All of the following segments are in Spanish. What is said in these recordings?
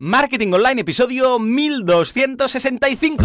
Marketing Online, episodio 1265.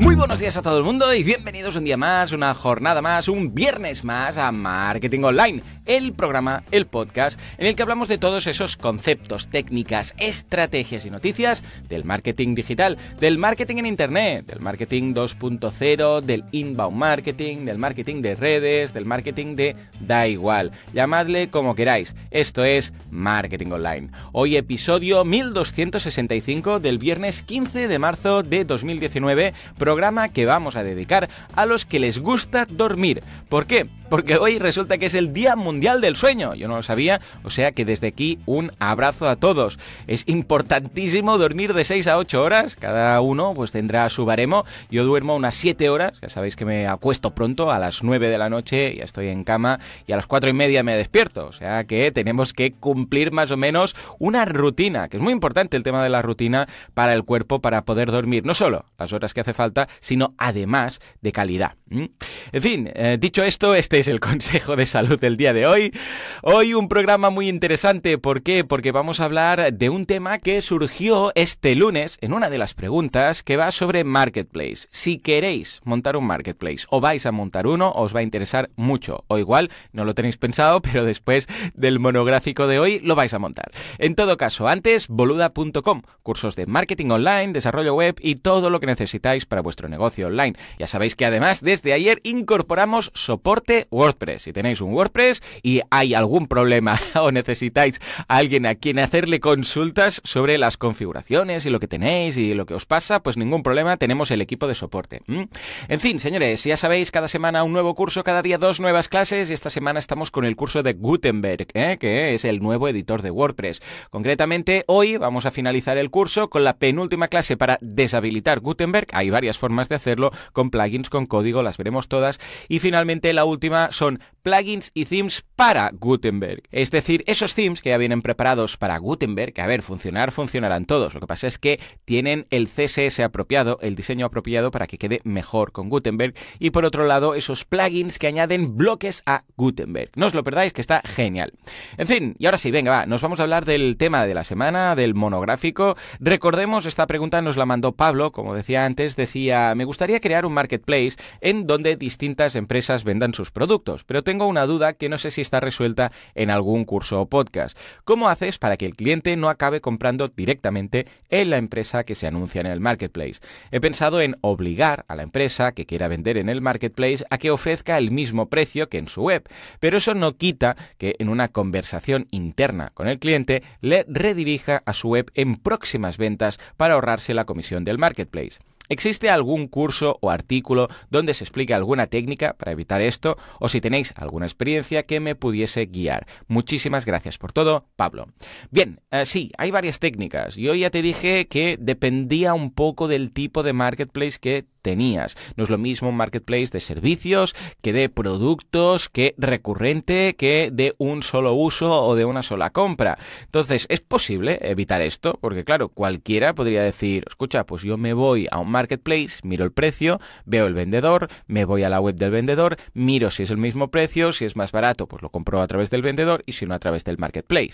¡Muy buenos días a todo el mundo y bienvenidos un día más, una jornada más, un viernes más a Marketing Online, el programa, el podcast, en el que hablamos de todos esos conceptos, técnicas, estrategias y noticias del marketing digital, del marketing en Internet, del marketing 2.0, del inbound marketing, del marketing de redes, del marketing de da igual. Llamadle como queráis. Esto es Marketing Online. Hoy episodio 1265 del viernes 15 de marzo de 2019, programa que vamos a dedicar a los que les gusta dormir. ¿Por qué? porque hoy resulta que es el Día Mundial del Sueño. Yo no lo sabía, o sea que desde aquí un abrazo a todos. Es importantísimo dormir de 6 a 8 horas, cada uno pues tendrá su baremo. Yo duermo unas 7 horas, ya sabéis que me acuesto pronto, a las 9 de la noche ya estoy en cama y a las 4 y media me despierto. O sea que tenemos que cumplir más o menos una rutina, que es muy importante el tema de la rutina para el cuerpo para poder dormir, no solo las horas que hace falta, sino además de calidad. En fin, eh, dicho esto, este el consejo de salud del día de hoy. Hoy un programa muy interesante. ¿Por qué? Porque vamos a hablar de un tema que surgió este lunes en una de las preguntas que va sobre marketplace. Si queréis montar un marketplace o vais a montar uno, os va a interesar mucho. O igual no lo tenéis pensado, pero después del monográfico de hoy lo vais a montar. En todo caso, antes boluda.com, cursos de marketing online, desarrollo web y todo lo que necesitáis para vuestro negocio online. Ya sabéis que además desde ayer incorporamos soporte WordPress. Si tenéis un WordPress y hay algún problema o necesitáis alguien a quien hacerle consultas sobre las configuraciones y lo que tenéis y lo que os pasa, pues ningún problema, tenemos el equipo de soporte. ¿Mm? En fin, señores, ya sabéis, cada semana un nuevo curso, cada día dos nuevas clases y esta semana estamos con el curso de Gutenberg, ¿eh? que es el nuevo editor de WordPress. Concretamente, hoy vamos a finalizar el curso con la penúltima clase para deshabilitar Gutenberg. Hay varias formas de hacerlo, con plugins, con código, las veremos todas. Y finalmente, la última son plugins y themes para Gutenberg. Es decir, esos themes que ya vienen preparados para Gutenberg, que a ver, funcionar, funcionarán todos. Lo que pasa es que tienen el CSS apropiado, el diseño apropiado para que quede mejor con Gutenberg. Y por otro lado, esos plugins que añaden bloques a Gutenberg. No os lo perdáis, que está genial. En fin, y ahora sí, venga, va, nos vamos a hablar del tema de la semana, del monográfico. Recordemos, esta pregunta nos la mandó Pablo, como decía antes, decía, me gustaría crear un marketplace en donde distintas empresas vendan sus productos pero tengo una duda que no sé si está resuelta en algún curso o podcast. ¿Cómo haces para que el cliente no acabe comprando directamente en la empresa que se anuncia en el marketplace? He pensado en obligar a la empresa que quiera vender en el marketplace a que ofrezca el mismo precio que en su web, pero eso no quita que en una conversación interna con el cliente le redirija a su web en próximas ventas para ahorrarse la comisión del marketplace. ¿Existe algún curso o artículo donde se explique alguna técnica para evitar esto? O si tenéis alguna experiencia que me pudiese guiar. Muchísimas gracias por todo, Pablo. Bien, eh, sí, hay varias técnicas. Yo ya te dije que dependía un poco del tipo de marketplace que tenías. No es lo mismo un marketplace de servicios que de productos, que recurrente, que de un solo uso o de una sola compra. Entonces, es posible evitar esto, porque claro, cualquiera podría decir, escucha, pues yo me voy a un marketplace, miro el precio, veo el vendedor, me voy a la web del vendedor, miro si es el mismo precio, si es más barato, pues lo compro a través del vendedor y si no a través del marketplace.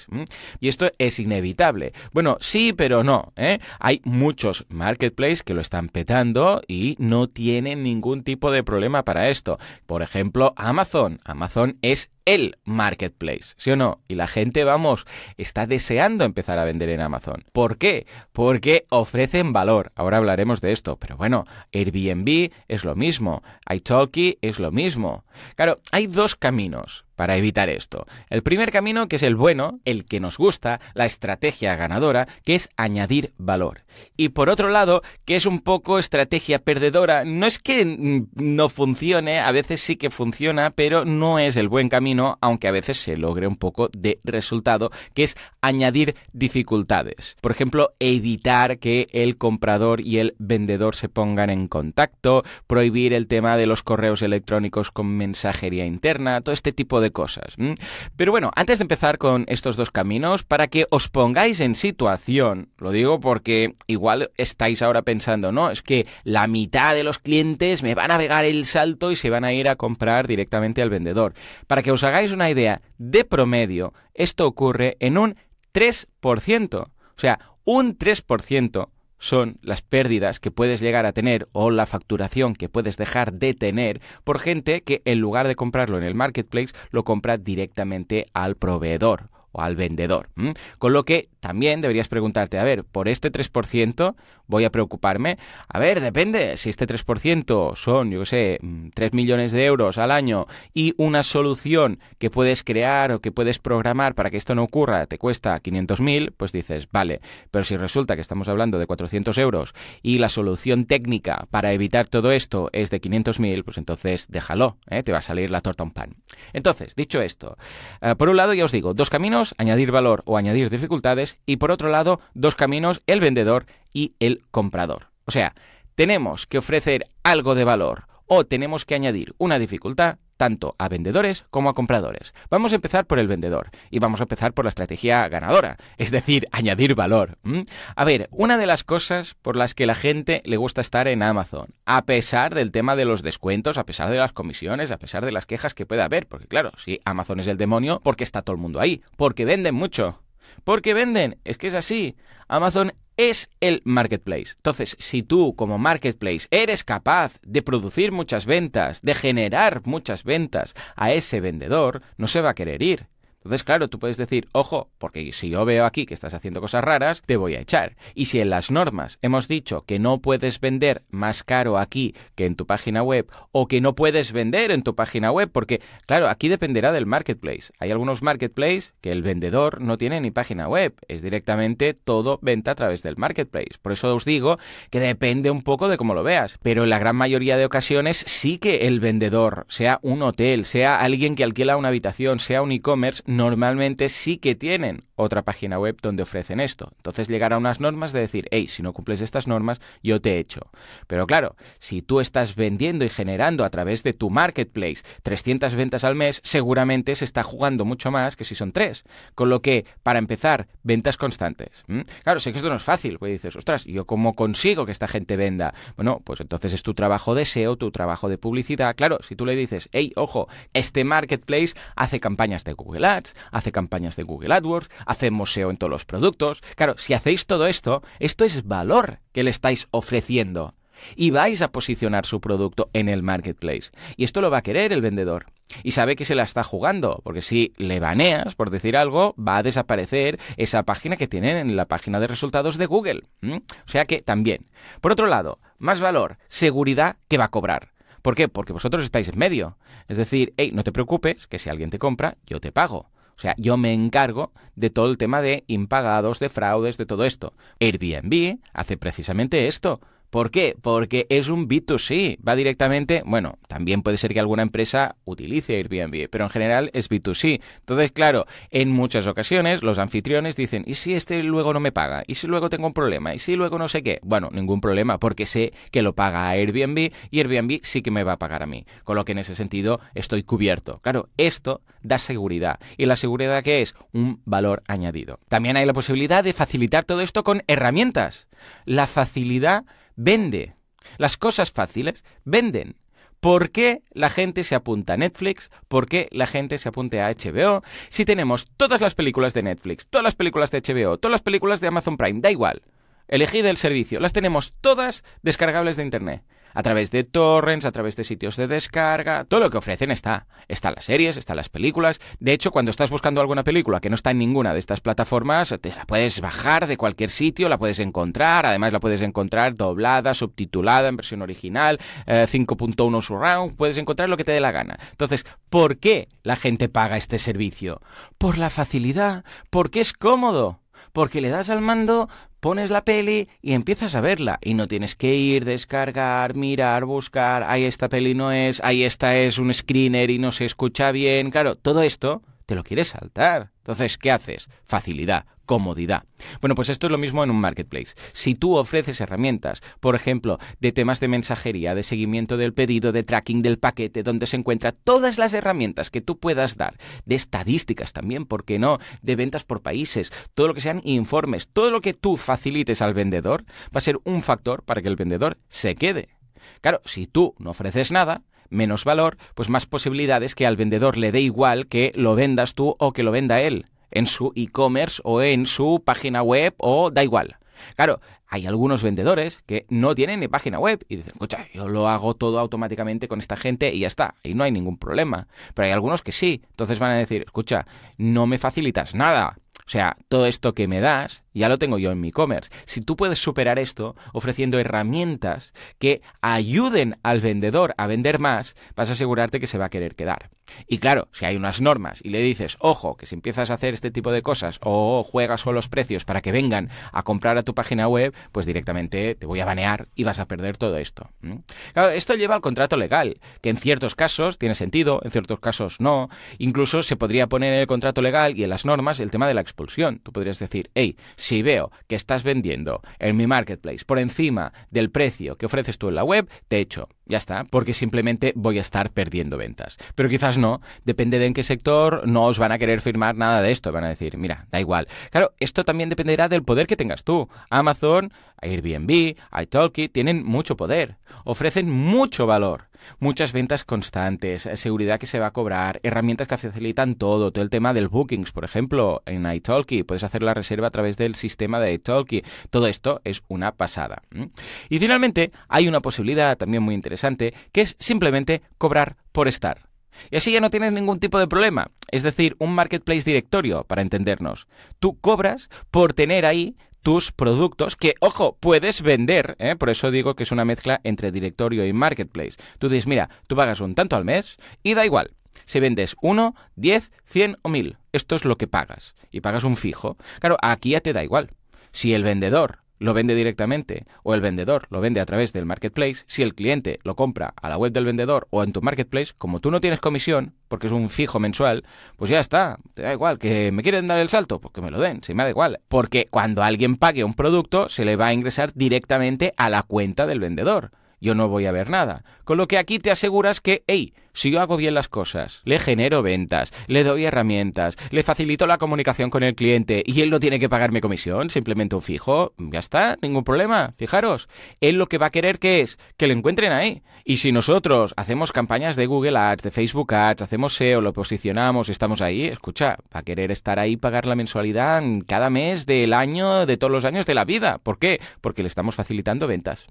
Y esto es inevitable. Bueno, sí, pero no. ¿eh? Hay muchos marketplaces que lo están petando y no tienen ningún tipo de problema para esto. Por ejemplo, Amazon. Amazon es el marketplace, ¿sí o no? Y la gente, vamos, está deseando empezar a vender en Amazon. ¿Por qué? Porque ofrecen valor. Ahora hablaremos de esto, pero bueno, Airbnb es lo mismo, italki es lo mismo. Claro, hay dos caminos para evitar esto. El primer camino, que es el bueno, el que nos gusta, la estrategia ganadora, que es añadir valor. Y por otro lado, que es un poco estrategia perdedora, no es que no funcione, a veces sí que funciona, pero no es el buen camino aunque a veces se logre un poco de resultado, que es añadir dificultades. Por ejemplo, evitar que el comprador y el vendedor se pongan en contacto, prohibir el tema de los correos electrónicos con mensajería interna, todo este tipo de cosas. Pero bueno, antes de empezar con estos dos caminos, para que os pongáis en situación, lo digo porque igual estáis ahora pensando, no, es que la mitad de los clientes me van a pegar el salto y se van a ir a comprar directamente al vendedor. Para que os os hagáis una idea, de promedio esto ocurre en un 3%. O sea, un 3% son las pérdidas que puedes llegar a tener o la facturación que puedes dejar de tener por gente que en lugar de comprarlo en el marketplace lo compra directamente al proveedor o al vendedor. Con lo que también deberías preguntarte, a ver, por este 3% voy a preocuparme. A ver, depende, si este 3% son, yo qué sé, 3 mm, millones de euros al año y una solución que puedes crear o que puedes programar para que esto no ocurra te cuesta 500.000, pues dices, vale, pero si resulta que estamos hablando de 400 euros y la solución técnica para evitar todo esto es de 500.000, pues entonces déjalo, ¿eh? te va a salir la torta un pan. Entonces, dicho esto, eh, por un lado ya os digo, dos caminos, añadir valor o añadir dificultades, y por otro lado dos caminos, el vendedor y el comprador. O sea, tenemos que ofrecer algo de valor o tenemos que añadir una dificultad tanto a vendedores como a compradores. Vamos a empezar por el vendedor y vamos a empezar por la estrategia ganadora, es decir, añadir valor. A ver, una de las cosas por las que la gente le gusta estar en Amazon, a pesar del tema de los descuentos, a pesar de las comisiones, a pesar de las quejas que pueda haber, porque claro, si Amazon es el demonio, porque está todo el mundo ahí, porque venden mucho. Porque venden, es que es así. Amazon es el marketplace. Entonces, si tú como marketplace eres capaz de producir muchas ventas, de generar muchas ventas a ese vendedor, no se va a querer ir. Entonces, claro, tú puedes decir, ojo, porque si yo veo aquí que estás haciendo cosas raras, te voy a echar. Y si en las normas hemos dicho que no puedes vender más caro aquí que en tu página web, o que no puedes vender en tu página web, porque, claro, aquí dependerá del marketplace. Hay algunos marketplaces que el vendedor no tiene ni página web, es directamente todo venta a través del marketplace. Por eso os digo que depende un poco de cómo lo veas, pero en la gran mayoría de ocasiones sí que el vendedor, sea un hotel, sea alguien que alquila una habitación, sea un e-commerce, normalmente sí que tienen otra página web donde ofrecen esto. Entonces llegar a unas normas de decir, hey, si no cumples estas normas, yo te echo. Pero claro, si tú estás vendiendo y generando a través de tu marketplace 300 ventas al mes, seguramente se está jugando mucho más que si son tres. Con lo que, para empezar, ventas constantes. Claro, sé que esto no es fácil, porque dices, ostras, ¿yo cómo consigo que esta gente venda? Bueno, pues entonces es tu trabajo de SEO, tu trabajo de publicidad. Claro, si tú le dices, hey, ojo, este marketplace hace campañas de Google Ads, hace campañas de Google AdWords, hace museo en todos los productos. Claro, si hacéis todo esto, esto es valor que le estáis ofreciendo y vais a posicionar su producto en el marketplace. Y esto lo va a querer el vendedor. Y sabe que se la está jugando, porque si le baneas, por decir algo, va a desaparecer esa página que tienen en la página de resultados de Google. O sea que también. Por otro lado, más valor, seguridad que va a cobrar. ¿Por qué? Porque vosotros estáis en medio. Es decir, hey, no te preocupes, que si alguien te compra, yo te pago. O sea, yo me encargo de todo el tema de impagados, de fraudes, de todo esto. Airbnb hace precisamente esto. ¿Por qué? Porque es un B2C, va directamente, bueno, también puede ser que alguna empresa utilice Airbnb, pero en general es B2C. Entonces, claro, en muchas ocasiones los anfitriones dicen, ¿y si este luego no me paga? ¿Y si luego tengo un problema? ¿Y si luego no sé qué? Bueno, ningún problema, porque sé que lo paga Airbnb y Airbnb sí que me va a pagar a mí, con lo que en ese sentido estoy cubierto. Claro, esto da seguridad y la seguridad qué es un valor añadido. También hay la posibilidad de facilitar todo esto con herramientas. La facilidad vende. Las cosas fáciles venden. ¿Por qué la gente se apunta a Netflix? ¿Por qué la gente se apunta a HBO? Si tenemos todas las películas de Netflix, todas las películas de HBO, todas las películas de Amazon Prime, da igual. Elegid el servicio. Las tenemos todas descargables de Internet a través de torrents, a través de sitios de descarga, todo lo que ofrecen está. Están las series, están las películas. De hecho, cuando estás buscando alguna película que no está en ninguna de estas plataformas, te la puedes bajar de cualquier sitio, la puedes encontrar, además la puedes encontrar doblada, subtitulada, en versión original, 5.1 eh, surround, puedes encontrar lo que te dé la gana. Entonces, ¿por qué la gente paga este servicio? Por la facilidad, porque es cómodo porque le das al mando pones la peli y empiezas a verla y no tienes que ir, descargar, mirar, buscar, ahí esta peli no es, ahí esta es un screener y no se escucha bien, claro, todo esto te lo quieres saltar. Entonces, ¿qué haces? Facilidad, comodidad. Bueno, pues esto es lo mismo en un marketplace. Si tú ofreces herramientas, por ejemplo, de temas de mensajería, de seguimiento del pedido, de tracking del paquete, donde se encuentra todas las herramientas que tú puedas dar, de estadísticas también, ¿por qué no? De ventas por países, todo lo que sean informes, todo lo que tú facilites al vendedor va a ser un factor para que el vendedor se quede. Claro, si tú no ofreces nada, menos valor, pues más posibilidades que al vendedor le dé igual que lo vendas tú o que lo venda él en su e-commerce o en su página web o da igual. Claro, hay algunos vendedores que no tienen ni página web y dicen, escucha, yo lo hago todo automáticamente con esta gente y ya está, y no hay ningún problema. Pero hay algunos que sí, entonces van a decir, escucha, no me facilitas nada. O sea, todo esto que me das ya lo tengo yo en mi e-commerce. Si tú puedes superar esto ofreciendo herramientas que ayuden al vendedor a vender más, vas a asegurarte que se va a querer quedar. Y claro, si hay unas normas y le dices, ojo, que si empiezas a hacer este tipo de cosas o juegas con los precios para que vengan a comprar a tu página web, pues directamente te voy a banear y vas a perder todo esto. esto lleva al contrato legal, que en ciertos casos tiene sentido, en ciertos casos no. Incluso se podría poner en el contrato legal y en las normas el tema de la exposición. Tú podrías decir, hey, si veo que estás vendiendo en mi marketplace por encima del precio que ofreces tú en la web, te echo. Ya está, porque simplemente voy a estar perdiendo ventas. Pero quizás no, depende de en qué sector, no os van a querer firmar nada de esto, van a decir, mira, da igual. Claro, esto también dependerá del poder que tengas tú. Amazon, Airbnb, iTalki tienen mucho poder, ofrecen mucho valor, muchas ventas constantes, seguridad que se va a cobrar, herramientas que facilitan todo, todo el tema del bookings, por ejemplo, en iTalki, puedes hacer la reserva a través del sistema de iTalki, todo esto es una pasada. Y finalmente, hay una posibilidad también muy interesante que es simplemente cobrar por estar. Y así ya no tienes ningún tipo de problema. Es decir, un marketplace directorio, para entendernos. Tú cobras por tener ahí tus productos que, ojo, puedes vender, ¿eh? por eso digo que es una mezcla entre directorio y marketplace. Tú dices, mira, tú pagas un tanto al mes y da igual, si vendes 1, 10, 100 o 1000, esto es lo que pagas y pagas un fijo. Claro, aquí ya te da igual. Si el vendedor lo vende directamente o el vendedor lo vende a través del marketplace, si el cliente lo compra a la web del vendedor o en tu marketplace, como tú no tienes comisión, porque es un fijo mensual, pues ya está, te da igual, que me quieren dar el salto, pues que me lo den, si me da igual, porque cuando alguien pague un producto se le va a ingresar directamente a la cuenta del vendedor. Yo no voy a ver nada. Con lo que aquí te aseguras que, hey, si yo hago bien las cosas, le genero ventas, le doy herramientas, le facilito la comunicación con el cliente y él no tiene que pagarme comisión, simplemente un fijo, ya está, ningún problema. Fijaros, él lo que va a querer que es que le encuentren ahí. Y si nosotros hacemos campañas de Google Ads, de Facebook Ads, hacemos SEO, lo posicionamos, estamos ahí, escucha, va a querer estar ahí, pagar la mensualidad cada mes del año, de todos los años de la vida. ¿Por qué? Porque le estamos facilitando ventas.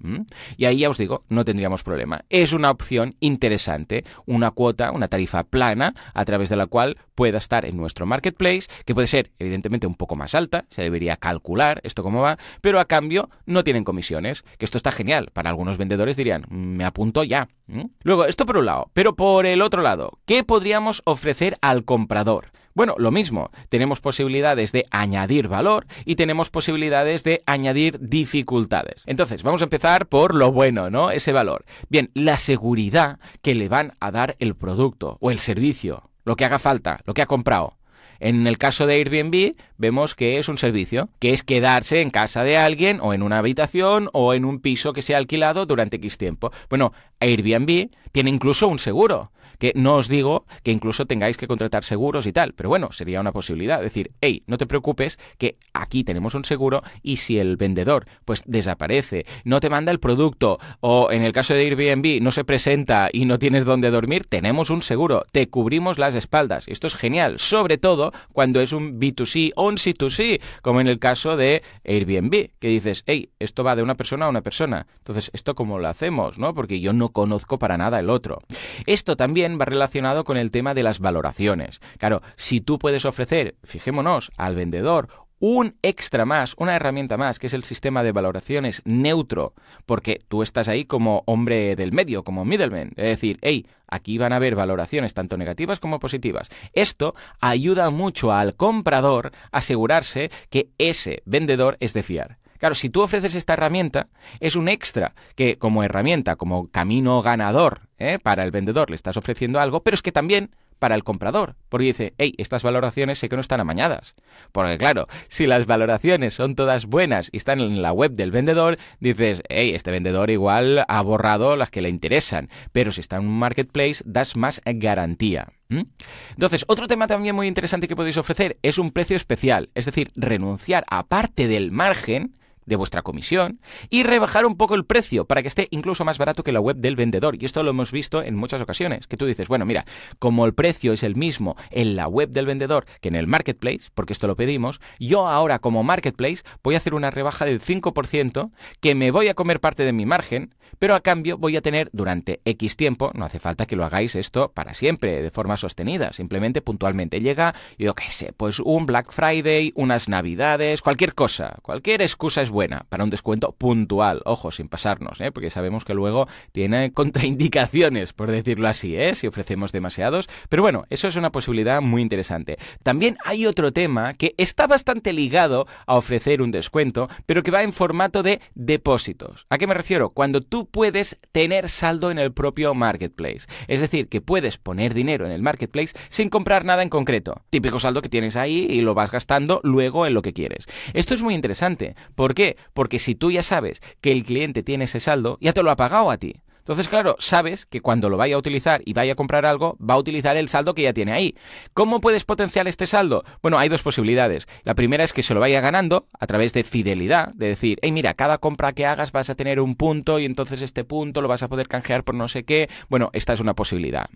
Y ahí ya os digo, no tendríamos problema. Es una opción interesante, una cuota, una tarifa plana, a través de la cual pueda estar en nuestro marketplace, que puede ser evidentemente un poco más alta, se debería calcular esto cómo va, pero a cambio no tienen comisiones, que esto está genial. Para algunos vendedores dirían, mm, me apunto ya. Luego, esto por un lado, pero por el otro lado, ¿qué podríamos ofrecer al comprador? Bueno, lo mismo, tenemos posibilidades de añadir valor y tenemos posibilidades de añadir dificultades. Entonces, vamos a empezar por lo bueno, ¿no? Ese valor. Bien, la seguridad que le van a dar el producto o el servicio, lo que haga falta, lo que ha comprado. En el caso de Airbnb vemos que es un servicio, que es quedarse en casa de alguien o en una habitación o en un piso que se ha alquilado durante X tiempo. Bueno, Airbnb tiene incluso un seguro que no os digo que incluso tengáis que contratar seguros y tal, pero bueno, sería una posibilidad. Decir, hey, no te preocupes que aquí tenemos un seguro y si el vendedor pues desaparece, no te manda el producto o en el caso de Airbnb no se presenta y no tienes dónde dormir, tenemos un seguro, te cubrimos las espaldas. Esto es genial, sobre todo cuando es un B2C o un C2C, como en el caso de Airbnb, que dices, hey, esto va de una persona a una persona. Entonces, ¿esto cómo lo hacemos? ¿No? Porque yo no conozco para nada el otro. Esto también va relacionado con el tema de las valoraciones. Claro, si tú puedes ofrecer, fijémonos, al vendedor un extra más, una herramienta más, que es el sistema de valoraciones neutro, porque tú estás ahí como hombre del medio, como middleman, es decir, hey, aquí van a haber valoraciones tanto negativas como positivas. Esto ayuda mucho al comprador a asegurarse que ese vendedor es de fiar. Claro, si tú ofreces esta herramienta, es un extra que como herramienta, como camino ganador ¿eh? para el vendedor le estás ofreciendo algo, pero es que también para el comprador, porque dice, hey, estas valoraciones sé que no están amañadas. Porque claro, si las valoraciones son todas buenas y están en la web del vendedor, dices, hey, este vendedor igual ha borrado las que le interesan, pero si está en un marketplace das más garantía. Entonces, otro tema también muy interesante que podéis ofrecer es un precio especial, es decir, renunciar a parte del margen de vuestra comisión y rebajar un poco el precio para que esté incluso más barato que la web del vendedor. Y esto lo hemos visto en muchas ocasiones, que tú dices, bueno, mira, como el precio es el mismo en la web del vendedor que en el marketplace, porque esto lo pedimos, yo ahora como marketplace voy a hacer una rebaja del 5% que me voy a comer parte de mi margen, pero a cambio voy a tener durante X tiempo, no hace falta que lo hagáis esto para siempre, de forma sostenida, simplemente puntualmente llega, yo qué sé, pues un Black Friday, unas navidades, cualquier cosa, cualquier excusa es buena para un descuento puntual, ojo, sin pasarnos, ¿eh? porque sabemos que luego tiene contraindicaciones, por decirlo así, ¿eh? si ofrecemos demasiados. Pero bueno, eso es una posibilidad muy interesante. También hay otro tema que está bastante ligado a ofrecer un descuento, pero que va en formato de depósitos. ¿A qué me refiero? Cuando tú puedes tener saldo en el propio marketplace. Es decir, que puedes poner dinero en el marketplace sin comprar nada en concreto. Típico saldo que tienes ahí y lo vas gastando luego en lo que quieres. Esto es muy interesante porque qué? Porque si tú ya sabes que el cliente tiene ese saldo, ya te lo ha pagado a ti. Entonces, claro, sabes que cuando lo vaya a utilizar y vaya a comprar algo, va a utilizar el saldo que ya tiene ahí. ¿Cómo puedes potenciar este saldo? Bueno, hay dos posibilidades. La primera es que se lo vaya ganando a través de fidelidad, de decir, hey, mira, cada compra que hagas vas a tener un punto y entonces este punto lo vas a poder canjear por no sé qué. Bueno, esta es una posibilidad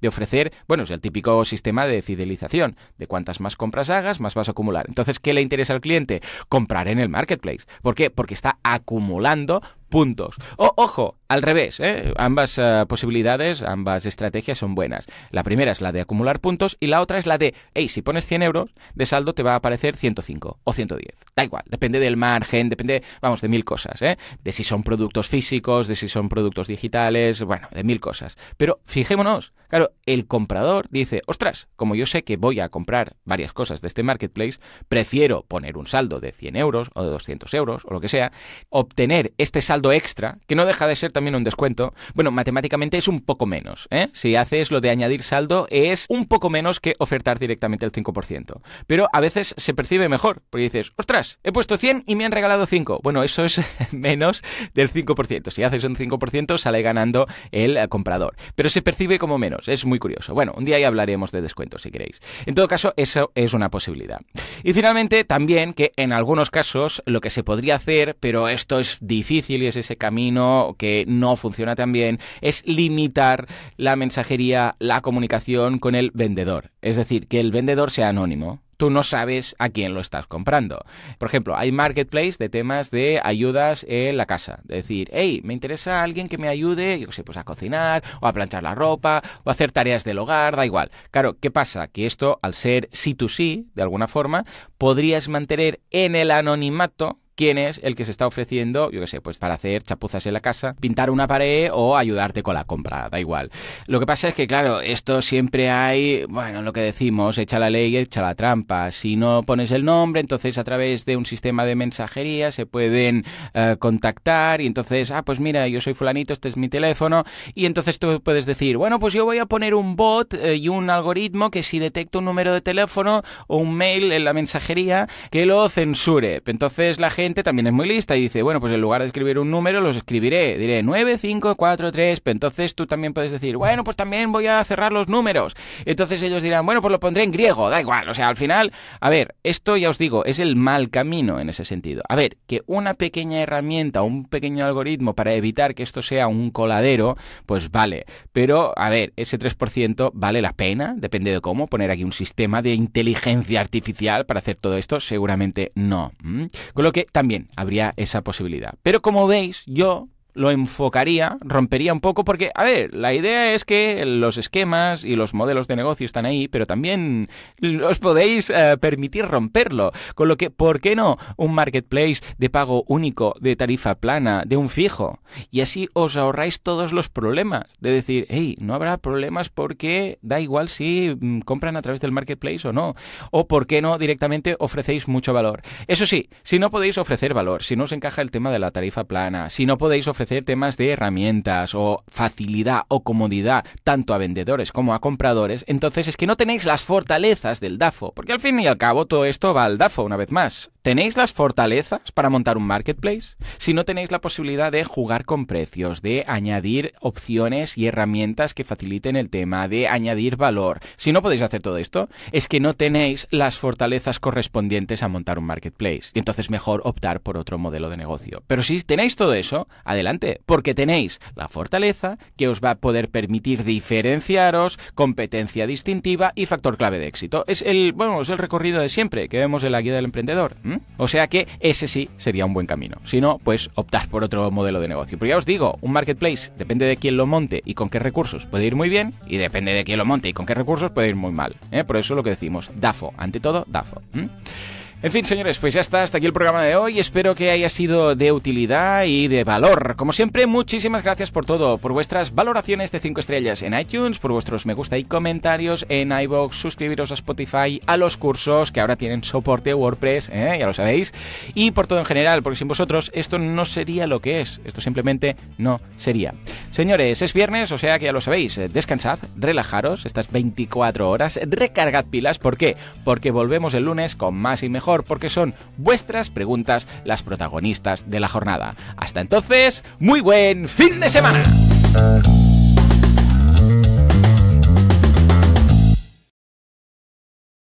de ofrecer, bueno, es el típico sistema de fidelización. De cuantas más compras hagas, más vas a acumular. Entonces, ¿qué le interesa al cliente? Comprar en el marketplace. ¿Por qué? Porque está acumulando puntos. O, ojo, al revés, ¿eh? ambas eh, posibilidades, ambas estrategias son buenas. La primera es la de acumular puntos y la otra es la de, hey, si pones 100 euros de saldo te va a aparecer 105 o 110. Da igual, depende del margen, depende, vamos, de mil cosas, ¿eh? de si son productos físicos, de si son productos digitales, bueno, de mil cosas. Pero fijémonos, claro, el comprador dice, ostras, como yo sé que voy a comprar varias cosas de este marketplace, prefiero poner un saldo de 100 euros o de 200 euros o lo que sea, obtener este saldo saldo extra, que no deja de ser también un descuento. Bueno, matemáticamente es un poco menos. ¿eh? Si haces lo de añadir saldo, es un poco menos que ofertar directamente el 5%. Pero a veces se percibe mejor, porque dices, ostras, he puesto 100 y me han regalado 5. Bueno, eso es menos del 5%. Si haces un 5%, sale ganando el eh, comprador. Pero se percibe como menos. Es muy curioso. Bueno, un día ya hablaremos de descuentos si queréis. En todo caso, eso es una posibilidad. Y finalmente, también que en algunos casos lo que se podría hacer, pero esto es difícil es ese camino que no funciona tan bien, es limitar la mensajería, la comunicación con el vendedor. Es decir, que el vendedor sea anónimo tú no sabes a quién lo estás comprando. Por ejemplo, hay marketplace de temas de ayudas en la casa. De decir, hey, me interesa alguien que me ayude, yo sé, pues a cocinar, o a planchar la ropa, o a hacer tareas del hogar, da igual. Claro, ¿qué pasa? Que esto, al ser sí to sí, de alguna forma, podrías mantener en el anonimato quién es el que se está ofreciendo, yo qué sé, pues para hacer chapuzas en la casa, pintar una pared o ayudarte con la compra, da igual. Lo que pasa es que, claro, esto siempre hay, bueno, lo que decimos, echa la ley, echa la trampa. Si no pones el nombre, entonces a través de un sistema de mensajería se pueden eh, contactar y entonces, ah, pues mira, yo soy fulanito, este es mi teléfono y entonces tú puedes decir, bueno, pues yo voy a poner un bot eh, y un algoritmo que si detecta un número de teléfono o un mail en la mensajería, que lo censure. Entonces la gente también es muy lista y dice, bueno, pues en lugar de escribir un número, los escribiré. Diré 9, 5, 4, 3. Pero entonces tú también puedes decir, bueno, pues también voy a cerrar los números. Entonces ellos dirán, bueno, pues lo pondré en griego, da igual. O sea, al final, a ver, esto ya os digo, es el mal camino en ese sentido. A ver, que una pequeña herramienta, un pequeño algoritmo para evitar que esto sea un coladero, pues vale. Pero, a ver, ese 3% vale la pena, depende de cómo, poner aquí un sistema de inteligencia artificial para hacer todo esto, seguramente no. Con lo que también habría esa posibilidad. Pero como veis, yo lo enfocaría, rompería un poco, porque, a ver, la idea es que los esquemas y los modelos de negocio están ahí, pero también os podéis eh, permitir romperlo. Con lo que, ¿por qué no un marketplace de pago único, de tarifa plana, de un fijo? Y así os ahorráis todos los problemas. De decir, hey, no habrá problemas porque da igual si mm, compran a través del marketplace o no. O por qué no directamente ofrecéis mucho valor. Eso sí, si no podéis ofrecer valor, si no os encaja el tema de la tarifa plana, si no podéis ofrecer temas de herramientas o facilidad o comodidad tanto a vendedores como a compradores, entonces es que no tenéis las fortalezas del DAFO, porque al fin y al cabo todo esto va al DAFO una vez más. ¿Tenéis las fortalezas para montar un marketplace? Si no tenéis la posibilidad de jugar con precios, de añadir opciones y herramientas que faciliten el tema, de añadir valor, si no podéis hacer todo esto, es que no tenéis las fortalezas correspondientes a montar un marketplace. entonces mejor optar por otro modelo de negocio. Pero si tenéis todo eso, adelante, porque tenéis la fortaleza que os va a poder permitir diferenciaros, competencia distintiva y factor clave de éxito. Es el, bueno, es el recorrido de siempre que vemos en la guía del emprendedor. O sea que ese sí sería un buen camino. Si no, pues optar por otro modelo de negocio. Pero ya os digo, un marketplace depende de quién lo monte y con qué recursos puede ir muy bien y depende de quién lo monte y con qué recursos puede ir muy mal. ¿eh? Por eso lo que decimos, DAFO, ante todo, DAFO. En fin, señores, pues ya está, hasta aquí el programa de hoy. Espero que haya sido de utilidad y de valor. Como siempre, muchísimas gracias por todo, por vuestras valoraciones de 5 estrellas en iTunes, por vuestros me gusta y comentarios en iBox, suscribiros a Spotify, a los cursos que ahora tienen soporte WordPress, ¿eh? ya lo sabéis, y por todo en general, porque sin vosotros esto no sería lo que es, esto simplemente no sería. Señores, es viernes, o sea que ya lo sabéis, descansad, relajaros estas 24 horas, recargad pilas, ¿por qué? Porque volvemos el lunes con más y mejor porque son vuestras preguntas las protagonistas de la jornada. Hasta entonces, muy buen fin de semana.